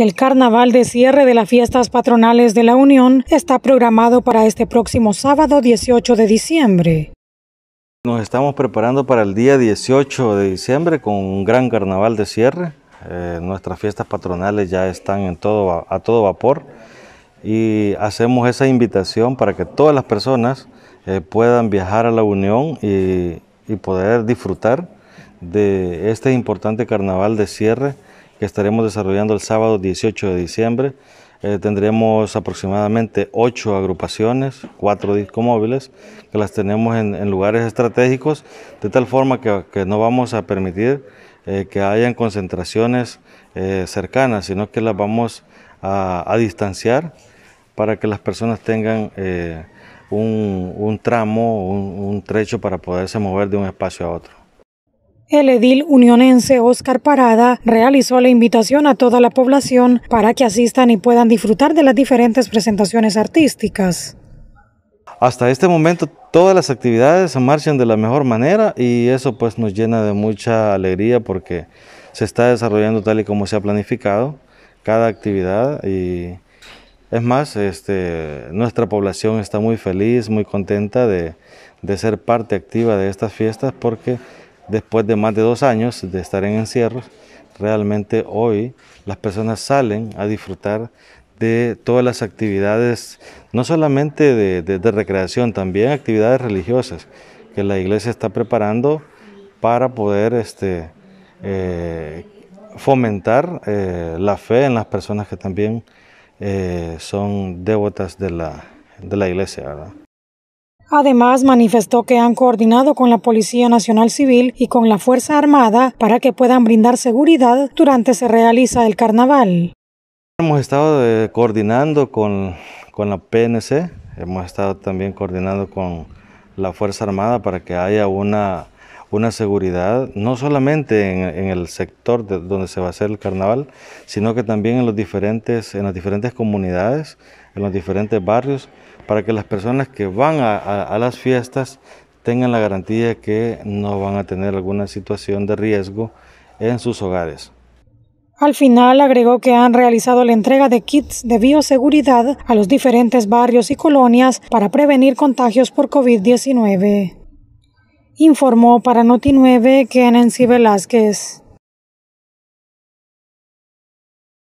El carnaval de cierre de las fiestas patronales de la Unión está programado para este próximo sábado 18 de diciembre. Nos estamos preparando para el día 18 de diciembre con un gran carnaval de cierre. Eh, nuestras fiestas patronales ya están en todo, a todo vapor y hacemos esa invitación para que todas las personas eh, puedan viajar a la Unión y poder disfrutar de este importante carnaval de cierre que estaremos desarrollando el sábado 18 de diciembre. Eh, tendremos aproximadamente ocho agrupaciones, cuatro móviles, que las tenemos en, lugares estratégicos, de tal forma que, no vamos a permitir eh, que hayan concentraciones eh, cercanas, sino que las vamos a, distanciar para que las personas tengan un, tramo, un trecho para poderse mover de un espacio a otro. El edil unionense Oscar Parada realizó la invitación a toda la población para que asistan y puedan disfrutar de las diferentes presentaciones artísticas. Hasta este momento todas las actividades se marchan de la mejor manera y eso pues nos llena de mucha alegría porque se está desarrollando tal y como se ha planificado cada actividad y es más, este, nuestra población está muy feliz, muy contenta de, de ser parte activa de estas fiestas porque después de más de dos años de estar en encierros, realmente hoy las personas salen a disfrutar de todas las actividades, no solamente de, recreación, también actividades religiosas que la iglesia está preparando para poder este, eh, fomentar eh, la fe en las personas que también eh, son devotas de la, iglesia. Además, manifestó que han coordinado con la Policía Nacional Civil y con la Fuerza Armada para que puedan brindar seguridad durante se realiza el carnaval. Hemos estado eh, coordinando con, con la PNC, hemos estado también coordinando con la Fuerza Armada para que haya una una seguridad, no solamente en, el sector donde se va a hacer el carnaval, sino que también en, los diferentes, en las diferentes comunidades, en los diferentes barrios, para que las personas que van a, a las fiestas tengan la garantía que no van a tener alguna situación de riesgo en sus hogares. Al final agregó que han realizado la entrega de kits de bioseguridad a los diferentes barrios y colonias para prevenir contagios por COVID-19 informó para Noti 9 que Nancy Velázquez.